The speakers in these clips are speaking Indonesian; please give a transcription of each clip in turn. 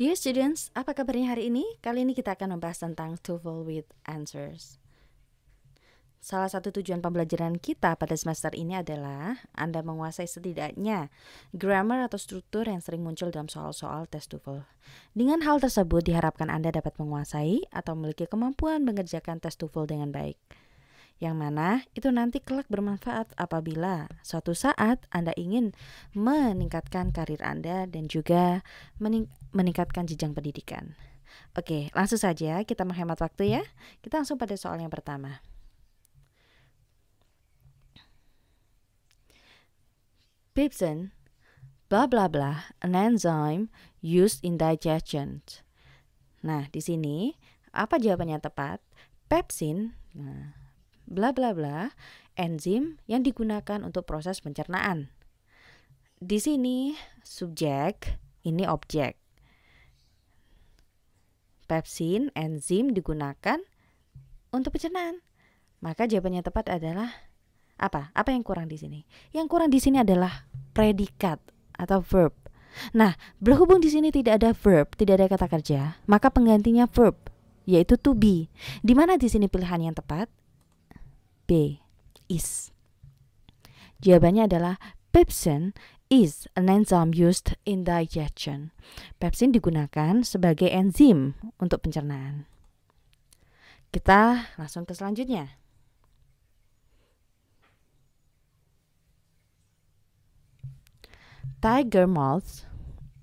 Dear students, apa kabarnya hari ini? Kali ini kita akan membahas tentang TOEFL with answers. Salah satu tujuan pembelajaran kita pada semester ini adalah Anda menguasai setidaknya grammar atau struktur yang sering muncul dalam soal-soal tes TOEFL. Dengan hal tersebut diharapkan Anda dapat menguasai atau memiliki kemampuan mengerjakan tes TOEFL dengan baik. Yang mana itu nanti kelak bermanfaat apabila suatu saat Anda ingin meningkatkan karir Anda dan juga mening meningkatkan jenjang pendidikan. Oke, langsung saja kita menghemat waktu ya. Kita langsung pada soal yang pertama. Pepsin, bla bla bla, an enzyme used in digestion. Nah, di sini apa jawabannya tepat? Pepsin, nah, bla bla bla, enzim yang digunakan untuk proses pencernaan. Di sini subjek ini objek. Pepsin, enzim digunakan untuk pencernaan. Maka jawabannya tepat adalah apa? Apa yang kurang di sini? Yang kurang di sini adalah predikat atau verb. Nah, berhubung di sini tidak ada verb, tidak ada kata kerja, maka penggantinya verb, yaitu to be. Di mana di sini pilihan yang tepat? B. Is. Jawabannya adalah Pepsin is an enzyme used in digestion. Pepsin digunakan sebagai enzim untuk pencernaan. Kita langsung ke selanjutnya. Tiger moths,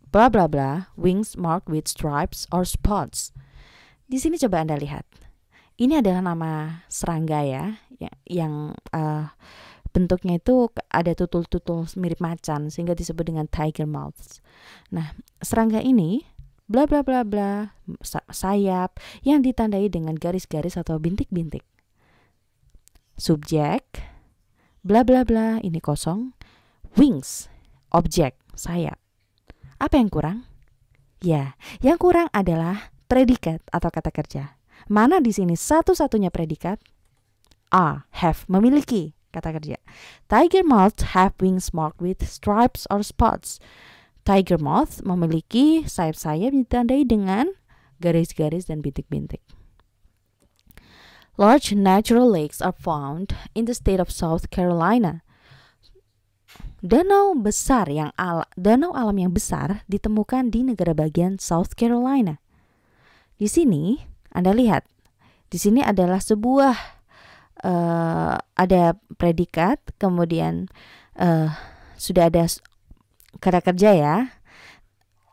bla bla bla, wings marked with stripes or spots. Di sini coba Anda lihat. Ini adalah nama serangga ya, ya yang uh, bentuknya itu ada tutul-tutul mirip macan sehingga disebut dengan tiger mouths. Nah, serangga ini bla bla bla bla sayap yang ditandai dengan garis-garis atau bintik-bintik. Subjek bla bla bla ini kosong. Wings objek sayap. Apa yang kurang? Ya, yang kurang adalah predikat atau kata kerja. Mana di sini satu-satunya predikat? A. Have, memiliki. Kata kerja. Tiger moths have wings marked with stripes or spots. Tiger moth memiliki sayap-sayap ditandai dengan garis-garis dan bintik-bintik. Large natural lakes are found in the state of South Carolina. Danau besar yang ala, danau alam yang besar ditemukan di negara bagian South Carolina. Di sini, Anda lihat, di sini adalah sebuah uh, ada predikat, kemudian uh, sudah ada kata kerja ya.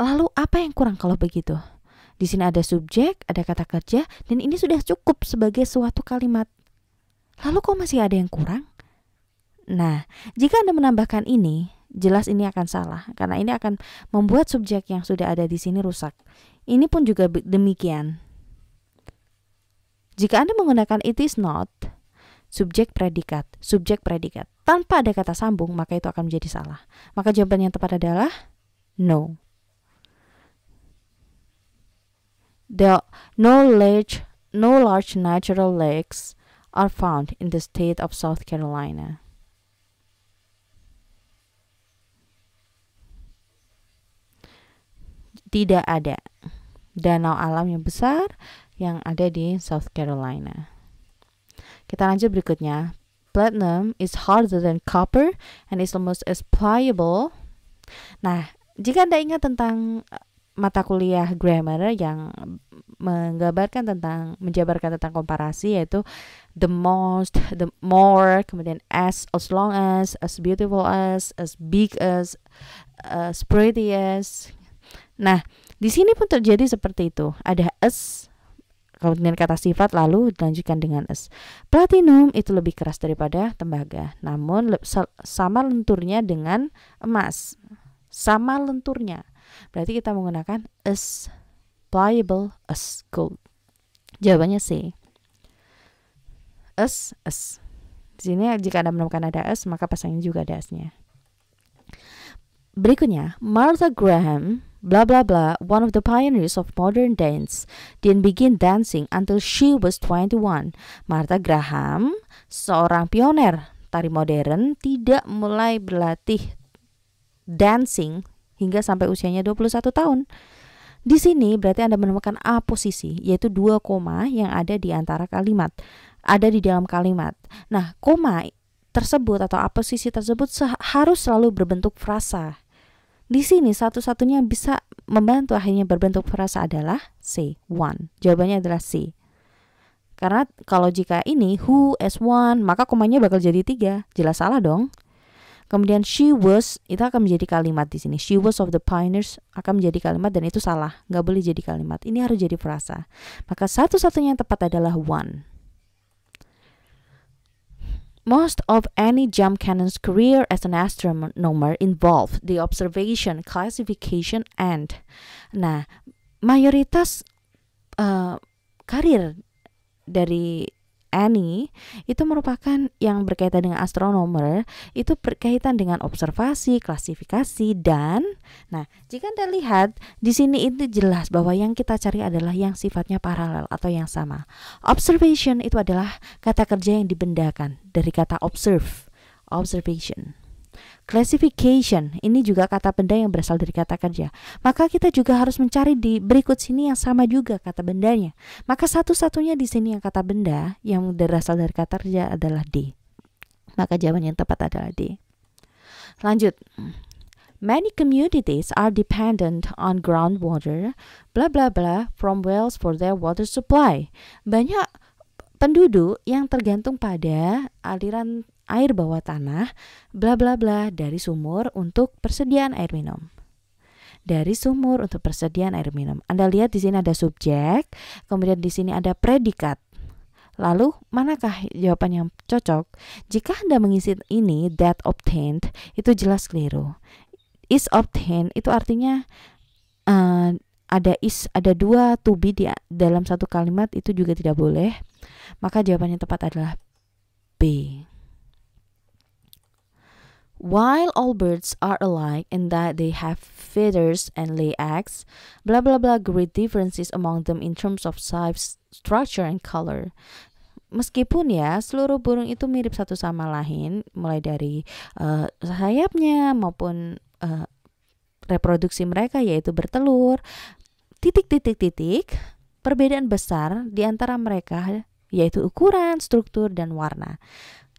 Lalu apa yang kurang kalau begitu? Di sini ada subjek, ada kata kerja, dan ini sudah cukup sebagai suatu kalimat. Lalu kok masih ada yang kurang? Nah, jika Anda menambahkan ini, jelas ini akan salah karena ini akan membuat subjek yang sudah ada di sini rusak. Ini pun juga demikian. Jika Anda menggunakan it is not, subjek predikat, subjek predikat. Tanpa ada kata sambung, maka itu akan menjadi salah. Maka jawaban yang tepat adalah no. The no large, no large natural lakes are found in the state of South Carolina. Tidak ada danau alam yang besar yang ada di South Carolina. Kita lanjut berikutnya. Platinum is harder than copper and is almost as pliable. Nah, jika Anda ingat tentang eh, mata kuliah grammar yang menggambarkan tentang menjabarkan tentang komparasi yaitu the most, the more, kemudian as, as long as, as beautiful as, as big as, as pretty as. Nah, di sini pun terjadi seperti itu. Ada as, kemudian kata sifat lalu dilanjutkan dengan es. Platinum itu lebih keras daripada tembaga, namun sama lenturnya dengan emas. Sama lenturnya. Berarti kita menggunakan es pliable as gold. Jawabannya C. Es, es. Di sini jika Anda menemukan ada es, maka pasangnya juga ada esnya. Berikutnya, Martha Graham blah blah blah, one of the pioneers of modern dance, didn't begin dancing until she was 21. Martha Graham, seorang pioner tari modern, tidak mulai berlatih dancing hingga sampai usianya 21 tahun. Di sini berarti Anda menemukan A posisi, yaitu dua koma yang ada di antara kalimat, ada di dalam kalimat. Nah, koma tersebut atau A posisi tersebut harus selalu berbentuk frasa di sini satu-satunya yang bisa membantu akhirnya berbentuk frasa adalah C. One. Jawabannya adalah C. Karena kalau jika ini who as one, maka komanya bakal jadi tiga. Jelas salah dong. Kemudian she was itu akan menjadi kalimat di sini. She was of the pioneers akan menjadi kalimat dan itu salah. Nggak boleh jadi kalimat. Ini harus jadi frasa. Maka satu-satunya yang tepat adalah one. Most of Annie Cannon's career as an astronomer involved the observation, classification, and nah, mayoritas uh, karir dari Annie itu merupakan yang berkaitan dengan astronomer, itu berkaitan dengan observasi, klasifikasi dan nah, jika Anda lihat di sini itu jelas bahwa yang kita cari adalah yang sifatnya paralel atau yang sama. Observation itu adalah kata kerja yang dibendakan dari kata observe, observation. Classification ini juga kata benda yang berasal dari kata kerja. Maka kita juga harus mencari di berikut sini yang sama juga kata bendanya. Maka satu-satunya di sini yang kata benda yang berasal dari kata kerja adalah D. Maka jawaban yang tepat adalah D. Lanjut. Many communities are dependent on groundwater, bla bla bla, from wells for their water supply. Banyak penduduk yang tergantung pada aliran air bawah tanah, bla bla bla dari sumur untuk persediaan air minum. Dari sumur untuk persediaan air minum. Anda lihat di sini ada subjek, kemudian di sini ada predikat. Lalu, manakah jawaban yang cocok? Jika Anda mengisi ini that obtained, itu jelas keliru. Is obtained itu artinya uh, ada is, ada dua to be di dalam satu kalimat itu juga tidak boleh. Maka jawaban yang tepat adalah B. While all birds are alike in that they have feathers and lay eggs, blah blah blah, great differences among them in terms of size, structure, and color. Meskipun ya seluruh burung itu mirip satu sama lain, mulai dari uh, sayapnya maupun uh, reproduksi mereka yaitu bertelur, titik-titik-titik, perbedaan besar di antara mereka yaitu ukuran, struktur, dan warna.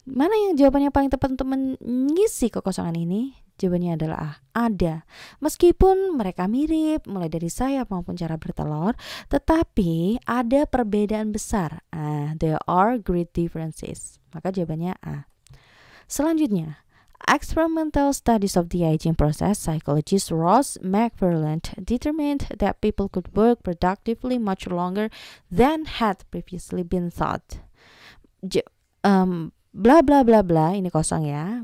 Mana yang jawabannya paling tepat untuk mengisi kekosongan ini? Jawabannya adalah A, ah, ada. Meskipun mereka mirip, mulai dari saya maupun cara bertelur, tetapi ada perbedaan besar. Ah, there are great differences. Maka jawabannya A. Ah. Selanjutnya, Experimental studies of the aging process, psychologist Ross McFarland determined that people could work productively much longer than had previously been thought. J um, bla bla bla bla ini kosong ya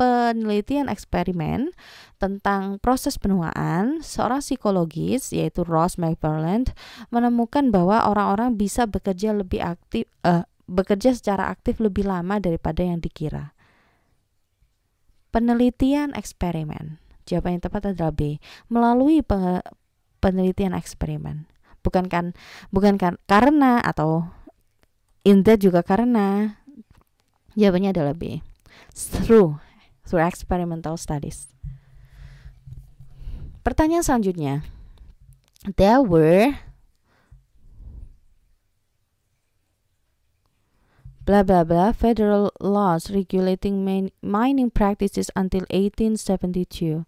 penelitian eksperimen tentang proses penuaan, seorang psikologis yaitu Ross McFarland menemukan bahwa orang-orang bisa bekerja lebih aktif eh, bekerja secara aktif lebih lama daripada yang dikira. Penelitian eksperimen. Jawaban yang tepat adalah B. Melalui pe penelitian eksperimen. Bukan kan bukan kan karena atau in juga karena Jawabannya adalah B. Through through experimental studies. Pertanyaan selanjutnya. There were blah blah blah federal laws regulating mining practices until 1872.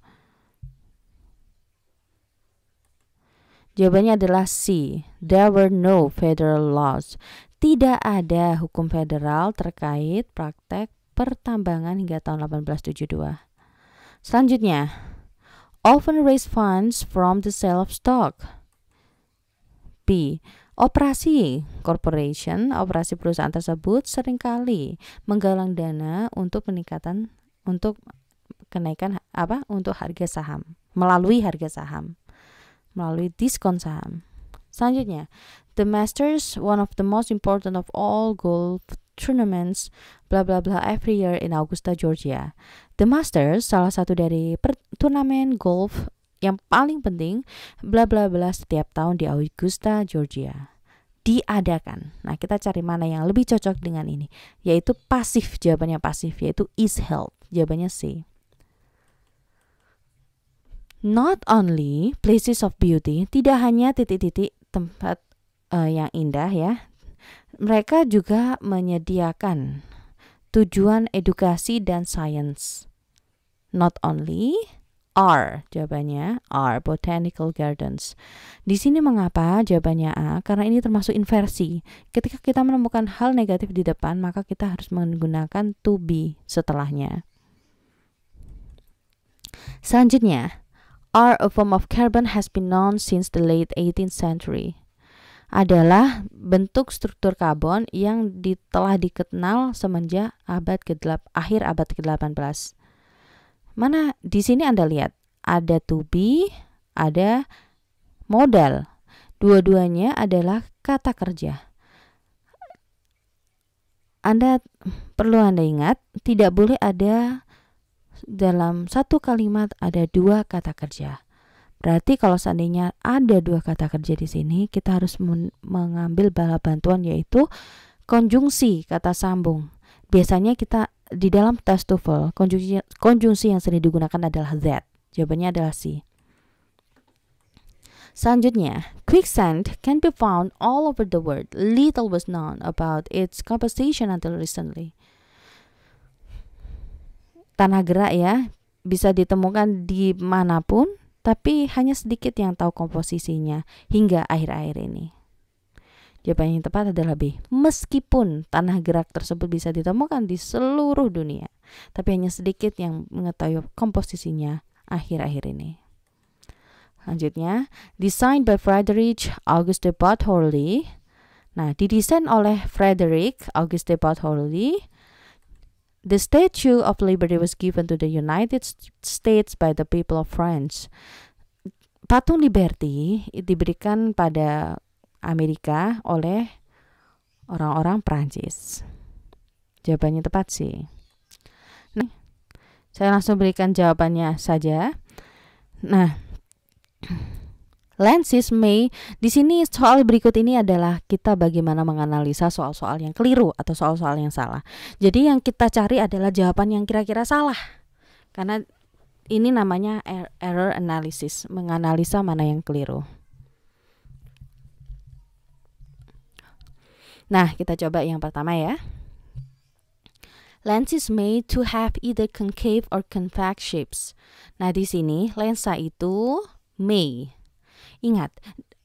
Jawabannya adalah C. There were no federal laws tidak ada hukum federal terkait praktek pertambangan hingga tahun 1872. Selanjutnya, often raise funds from the sale of stock. B. Operasi corporation, operasi perusahaan tersebut seringkali menggalang dana untuk peningkatan untuk kenaikan apa? untuk harga saham melalui harga saham, melalui diskon saham. Selanjutnya, The Masters, one of the most important of all golf tournaments, bla bla bla every year in Augusta, Georgia. The Masters, salah satu dari turnamen golf yang paling penting, bla bla bla setiap tahun di Augusta, Georgia diadakan. Nah, kita cari mana yang lebih cocok dengan ini, yaitu pasif. Jawabannya pasif, yaitu is held. Jawabannya C. Not only places of beauty, tidak hanya titik-titik tempat uh, yang indah ya. Mereka juga menyediakan tujuan edukasi dan sains. Not only R jawabannya R Botanical Gardens. Di sini mengapa jawabannya A? Karena ini termasuk inversi. Ketika kita menemukan hal negatif di depan, maka kita harus menggunakan to be setelahnya. Selanjutnya, R a form of carbon has been known since the late 18th century adalah bentuk struktur karbon yang telah dikenal semenjak abad ke akhir abad ke-18. Mana di sini Anda lihat ada tubi, ada modal. Dua-duanya adalah kata kerja. Anda perlu Anda ingat, tidak boleh ada dalam satu kalimat ada dua kata kerja. Berarti kalau seandainya ada dua kata kerja di sini, kita harus mengambil bala bantuan yaitu konjungsi kata sambung. Biasanya kita di dalam tes TOEFL, konjungsi, konjungsi yang sering digunakan adalah that. Jawabannya adalah C. Selanjutnya, quicksand can be found all over the world. Little was known about its composition until recently. Tanah gerak ya, bisa ditemukan di manapun tapi hanya sedikit yang tahu komposisinya hingga akhir-akhir ini. Jawaban yang tepat adalah B. Meskipun tanah gerak tersebut bisa ditemukan di seluruh dunia, tapi hanya sedikit yang mengetahui komposisinya akhir-akhir ini. Selanjutnya, designed by Frederick Auguste Bartholdi. Nah, didesain oleh Frederick Auguste Bartholdi The Statue of Liberty was given to the United States by the people of France. Patung Liberty diberikan pada Amerika oleh orang-orang Prancis. Jawabannya tepat sih. Nah, saya langsung berikan jawabannya saja. Nah, lenses May. Di sini soal berikut ini adalah kita bagaimana menganalisa soal-soal yang keliru atau soal-soal yang salah. Jadi yang kita cari adalah jawaban yang kira-kira salah. Karena ini namanya er-, error analysis, menganalisa mana yang keliru. Nah, kita coba yang pertama ya. Lens is made to have either concave or convex shapes. Nah, di sini lensa itu may Ingat,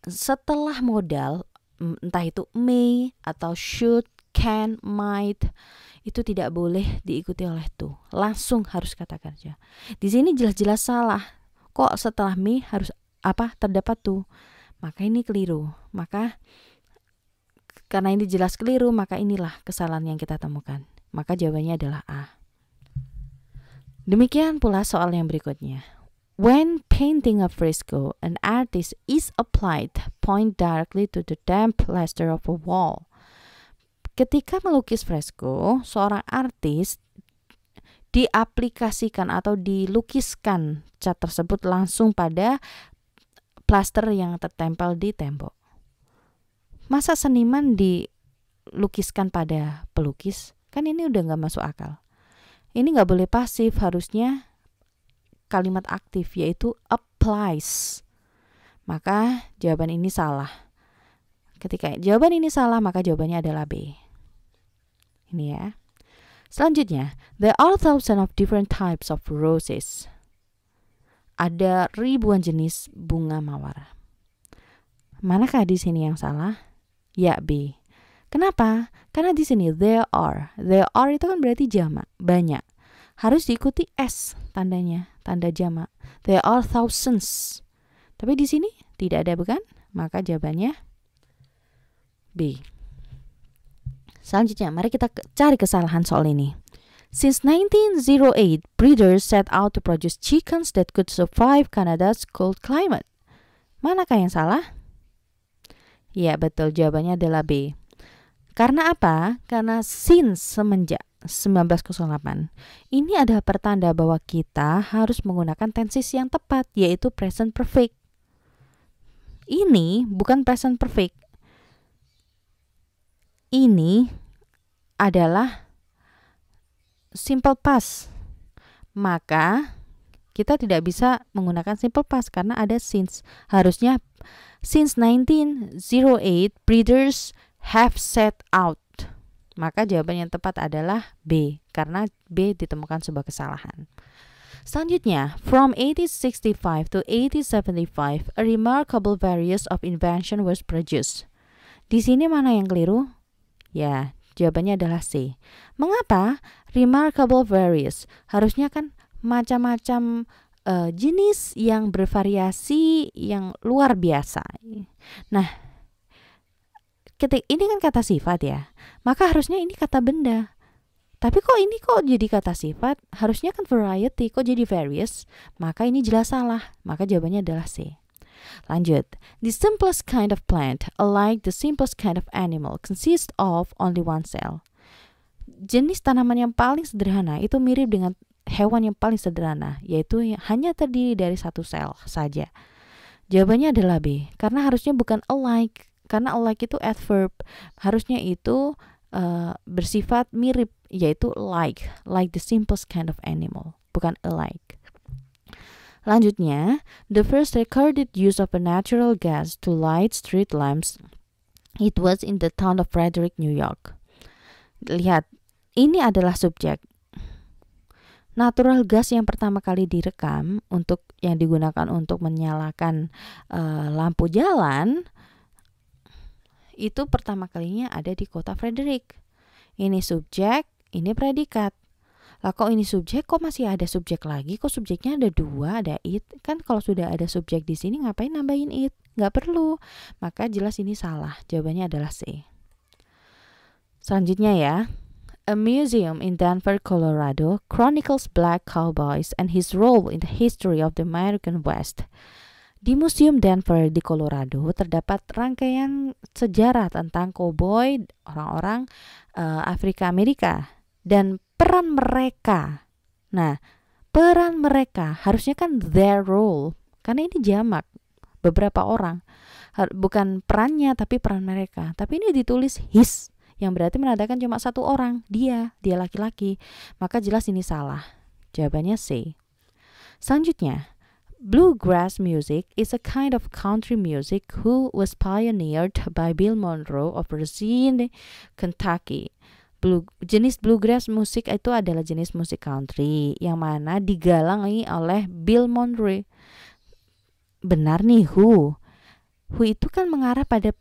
setelah modal entah itu may atau should, can, might itu tidak boleh diikuti oleh to. Langsung harus kata kerja. Di sini jelas-jelas salah. Kok setelah may harus apa terdapat to? Maka ini keliru. Maka karena ini jelas keliru, maka inilah kesalahan yang kita temukan. Maka jawabannya adalah A. Demikian pula soal yang berikutnya. When painting a fresco, an artist is applied point directly to the damp plaster of a wall. Ketika melukis fresco, seorang artis diaplikasikan atau dilukiskan cat tersebut langsung pada plaster yang tertempel di tembok. Masa seniman dilukiskan pada pelukis? Kan ini udah nggak masuk akal. Ini nggak boleh pasif, harusnya kalimat aktif yaitu applies. Maka jawaban ini salah. Ketika jawaban ini salah, maka jawabannya adalah B. Ini ya. Selanjutnya, there are thousands of different types of roses. Ada ribuan jenis bunga mawar. Manakah di sini yang salah? Ya, B. Kenapa? Karena di sini there are. There are itu kan berarti jamak, banyak. Harus diikuti S tandanya tanda jama, There are thousands. Tapi di sini tidak ada bukan? Maka jawabannya B. Selanjutnya, mari kita cari kesalahan soal ini. Since 1908, breeders set out to produce chickens that could survive Canada's cold climate. Manakah yang salah? Ya, betul. Jawabannya adalah B. Karena apa? Karena since semenjak 1908. Ini adalah pertanda bahwa kita harus menggunakan tenses yang tepat, yaitu present perfect. Ini bukan present perfect. Ini adalah simple past. Maka kita tidak bisa menggunakan simple past karena ada since. Harusnya since 1908 breeders have set out maka jawaban yang tepat adalah B, karena B ditemukan sebuah kesalahan. Selanjutnya, from 1865 to 1875, a remarkable various of invention was produced. Di sini mana yang keliru? Ya, jawabannya adalah C. Mengapa remarkable various? Harusnya kan macam-macam uh, jenis yang bervariasi yang luar biasa. Nah, ketik ini kan kata sifat ya maka harusnya ini kata benda tapi kok ini kok jadi kata sifat harusnya kan variety kok jadi various maka ini jelas salah maka jawabannya adalah C Lanjut, the simplest kind of plant, alike the simplest kind of animal, consists of only one cell. Jenis tanaman yang paling sederhana itu mirip dengan hewan yang paling sederhana, yaitu hanya terdiri dari satu sel saja. Jawabannya adalah B, karena harusnya bukan alike, karena like itu adverb harusnya itu uh, bersifat mirip yaitu like like the simplest kind of animal bukan alike Lanjutnya, the first recorded use of a natural gas to light street lamps, it was in the town of Frederick, New York. Lihat, ini adalah subjek. Natural gas yang pertama kali direkam untuk yang digunakan untuk menyalakan uh, lampu jalan itu pertama kalinya ada di kota Frederick. Ini subjek, ini predikat. Lah kok ini subjek, kok masih ada subjek lagi? Kok subjeknya ada dua, ada it? Kan kalau sudah ada subjek di sini ngapain nambahin it? Nggak perlu. Maka jelas ini salah. Jawabannya adalah C. Selanjutnya ya. A museum in Denver, Colorado chronicles black cowboys and his role in the history of the American West. Di Museum Denver di Colorado terdapat rangkaian sejarah tentang koboi orang-orang uh, Afrika Amerika dan peran mereka. Nah, peran mereka harusnya kan their role karena ini jamak beberapa orang bukan perannya tapi peran mereka tapi ini ditulis his yang berarti menandakan cuma satu orang dia dia laki-laki maka jelas ini salah jawabannya C selanjutnya Bluegrass music is a kind of country music who was pioneered by Bill Monroe of Racine, Kentucky. Blue, jenis bluegrass musik itu adalah jenis musik country yang mana digalangi oleh Bill Monroe. Benar nih Who. Who itu kan mengarah pada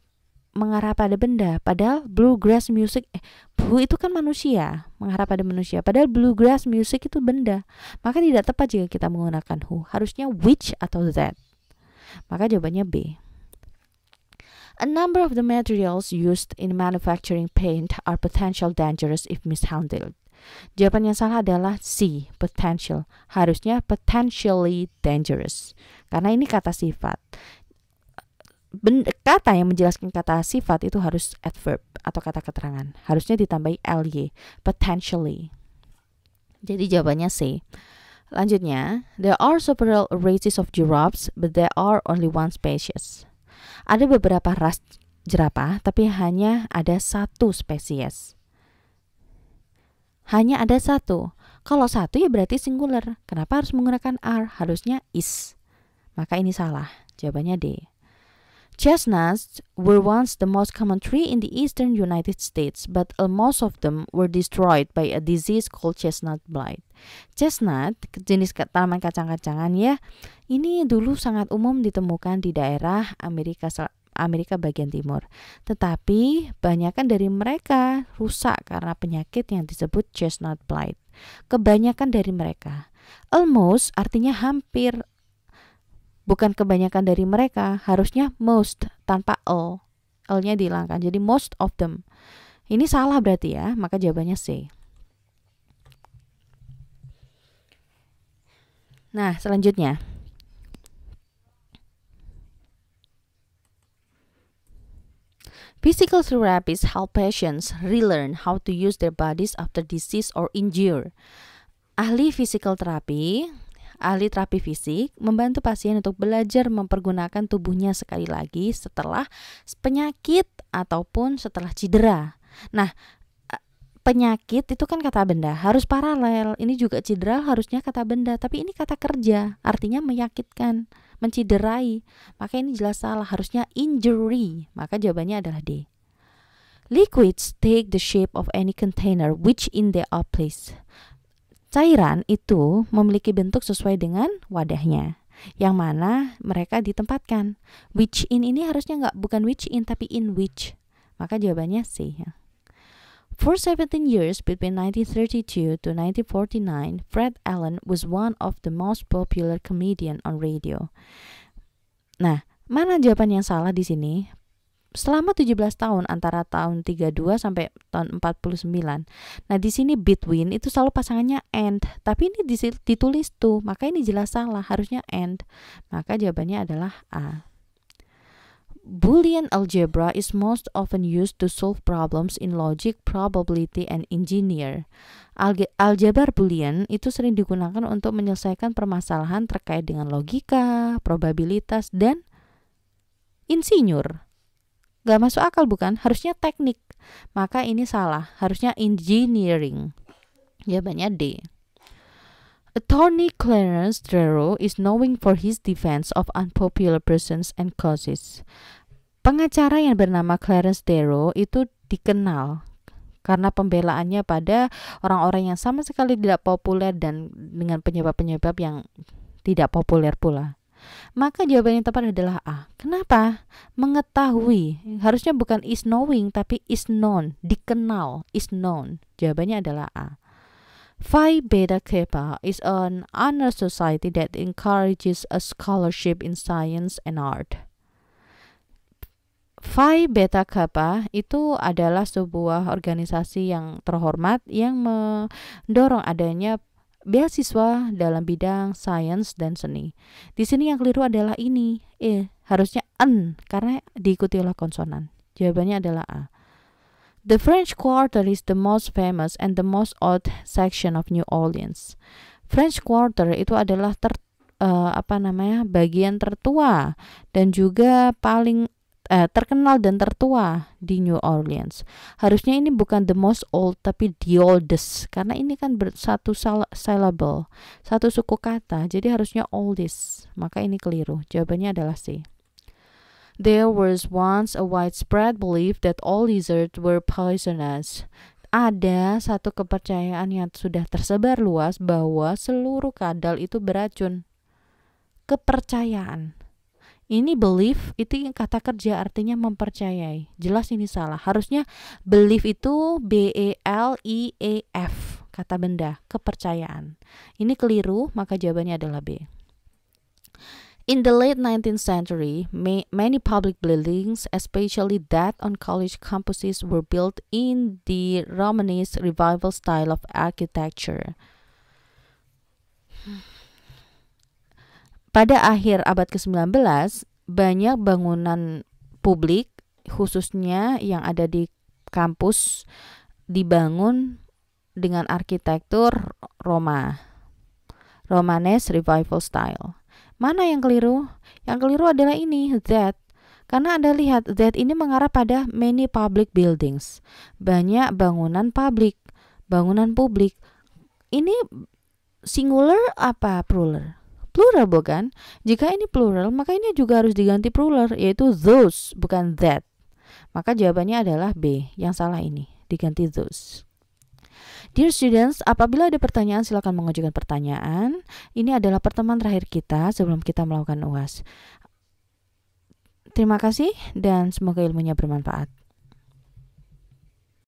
mengarah pada benda padahal bluegrass music eh, blue itu kan manusia mengarah pada manusia padahal bluegrass music itu benda maka tidak tepat jika kita menggunakan who harusnya which atau that maka jawabannya B A number of the materials used in manufacturing paint are potential dangerous if mishandled. Jawaban yang salah adalah C, potential. Harusnya potentially dangerous. Karena ini kata sifat kata yang menjelaskan kata sifat itu harus adverb atau kata keterangan. Harusnya ditambahi ly, potentially. Jadi jawabannya C. Lanjutnya, there are several races of giraffes, but there are only one species. Ada beberapa ras jerapah, tapi hanya ada satu spesies. Hanya ada satu. Kalau satu ya berarti singular. Kenapa harus menggunakan are? Harusnya is. Maka ini salah. Jawabannya D. Chestnuts were once the most common tree in the eastern United States, but most of them were destroyed by a disease called chestnut blight. Chestnut, jenis tanaman kacang-kacangan ya, ini dulu sangat umum ditemukan di daerah Amerika Amerika bagian timur. Tetapi banyakkan dari mereka rusak karena penyakit yang disebut chestnut blight. Kebanyakan dari mereka Almost artinya hampir bukan kebanyakan dari mereka, harusnya most tanpa all L-nya dihilangkan. Jadi most of them. Ini salah berarti ya, maka jawabannya C. Nah, selanjutnya. Physical therapies help patients relearn how to use their bodies after disease or injury. Ahli physical therapy Ahli terapi fisik membantu pasien untuk belajar mempergunakan tubuhnya sekali lagi setelah penyakit ataupun setelah cedera. Nah, eh, penyakit itu kan kata benda harus paralel. Ini juga cedera harusnya kata benda, tapi ini kata kerja, artinya menyakitkan, menciderai. Maka ini jelas salah, harusnya injury. Maka jawabannya adalah D. Liquids take the shape of any container which in their place. Cairan itu memiliki bentuk sesuai dengan wadahnya yang mana mereka ditempatkan. Which in ini harusnya nggak bukan which in tapi in which. Maka jawabannya C. Ya. For 17 years between 1932 to 1949, Fred Allen was one of the most popular comedian on radio. Nah, mana jawaban yang salah di sini? selama 17 tahun antara tahun 32 sampai tahun 49. Nah, di sini between itu selalu pasangannya and, tapi ini ditulis tuh, maka ini jelas salah, harusnya and. Maka jawabannya adalah A. Boolean algebra is most often used to solve problems in logic, probability, and engineer. Alge algebra Boolean itu sering digunakan untuk menyelesaikan permasalahan terkait dengan logika, probabilitas, dan insinyur. Gak masuk akal bukan? Harusnya teknik. Maka ini salah. Harusnya engineering. Jawabannya D. Attorney Clarence Darrow is known for his defense of unpopular persons and causes. Pengacara yang bernama Clarence Darrow itu dikenal karena pembelaannya pada orang-orang yang sama sekali tidak populer dan dengan penyebab-penyebab yang tidak populer pula. Maka jawaban yang tepat adalah A. Kenapa? Mengetahui. Harusnya bukan is knowing tapi is known, dikenal, is known. Jawabannya adalah A. Phi Beta Kappa is an honor society that encourages a scholarship in science and art. Phi Beta Kappa itu adalah sebuah organisasi yang terhormat yang mendorong adanya beasiswa dalam bidang sains dan seni. Di sini yang keliru adalah ini. Eh, harusnya n karena diikuti oleh konsonan. Jawabannya adalah A. The French Quarter is the most famous and the most odd section of New Orleans. French Quarter itu adalah ter, uh, apa namanya bagian tertua dan juga paling eh, terkenal dan tertua di New Orleans. Harusnya ini bukan the most old tapi the oldest karena ini kan satu syllable, satu suku kata. Jadi harusnya oldest. Maka ini keliru. Jawabannya adalah C. There was once a widespread belief that all lizards were poisonous. Ada satu kepercayaan yang sudah tersebar luas bahwa seluruh kadal itu beracun. Kepercayaan ini belief itu kata kerja artinya mempercayai. Jelas ini salah. Harusnya belief itu B E L I E F kata benda, kepercayaan. Ini keliru, maka jawabannya adalah B. In the late 19th century, may, many public buildings, especially that on college campuses, were built in the Romanesque revival style of architecture. Pada akhir abad ke-19, banyak bangunan publik khususnya yang ada di kampus dibangun dengan arsitektur Roma. Romanes Revival Style. Mana yang keliru? Yang keliru adalah ini, that. Karena Anda lihat, that ini mengarah pada many public buildings. Banyak bangunan publik, bangunan publik. Ini singular apa plural? plural bukan? Jika ini plural, maka ini juga harus diganti plural yaitu those bukan that. Maka jawabannya adalah B. Yang salah ini diganti those. Dear students, apabila ada pertanyaan silakan mengajukan pertanyaan. Ini adalah pertemuan terakhir kita sebelum kita melakukan UAS. Terima kasih dan semoga ilmunya bermanfaat.